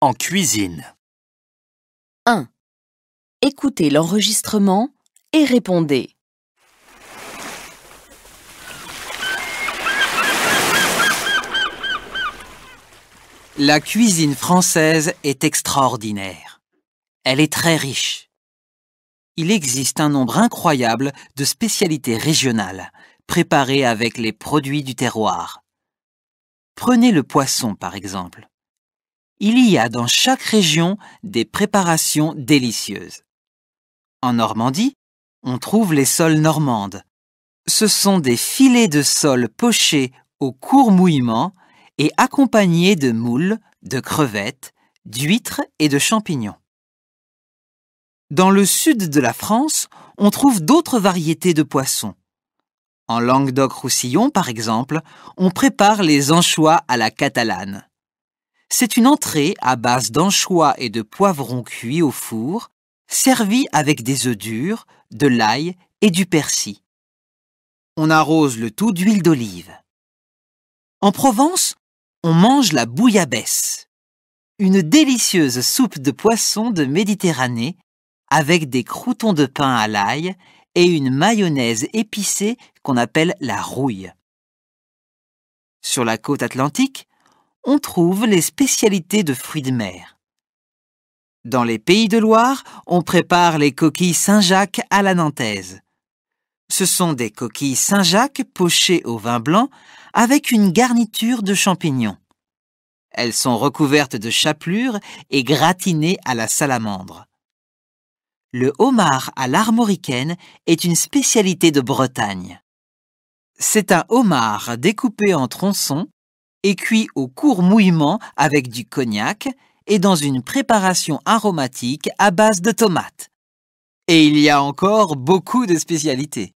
En cuisine. 1. Écoutez l'enregistrement et répondez. La cuisine française est extraordinaire. Elle est très riche. Il existe un nombre incroyable de spécialités régionales, préparées avec les produits du terroir. Prenez le poisson, par exemple il y a dans chaque région des préparations délicieuses. En Normandie, on trouve les sols normandes. Ce sont des filets de sol pochés au court mouillement et accompagnés de moules, de crevettes, d'huîtres et de champignons. Dans le sud de la France, on trouve d'autres variétés de poissons. En Languedoc-Roussillon, par exemple, on prépare les anchois à la catalane. C'est une entrée à base d'anchois et de poivrons cuits au four, servie avec des œufs durs, de l'ail et du persil. On arrose le tout d'huile d'olive. En Provence, on mange la bouillabaisse, une délicieuse soupe de poisson de Méditerranée avec des croutons de pain à l'ail et une mayonnaise épicée qu'on appelle la rouille. Sur la côte atlantique, on trouve les spécialités de fruits de mer. Dans les Pays de Loire, on prépare les coquilles Saint-Jacques à la nantaise. Ce sont des coquilles Saint-Jacques pochées au vin blanc avec une garniture de champignons. Elles sont recouvertes de chapelures et gratinées à la salamandre. Le homard à l'armoricaine est une spécialité de Bretagne. C'est un homard découpé en tronçons et cuit au court mouillement avec du cognac et dans une préparation aromatique à base de tomates. Et il y a encore beaucoup de spécialités.